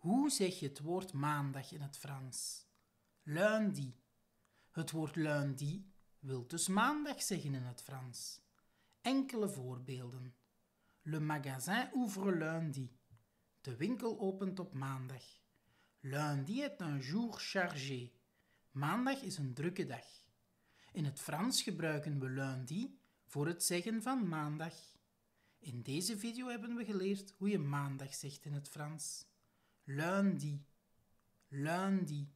Hoe zeg je het woord maandag in het Frans? Lundi. Het woord lundi wil dus maandag zeggen in het Frans. Enkele voorbeelden. Le magasin ouvre lundi. De winkel opent op maandag. Lundi est un jour chargé. Maandag is een drukke dag. In het Frans gebruiken we lundi voor het zeggen van maandag. In deze video hebben we geleerd hoe je maandag zegt in het Frans. lundi, lundi.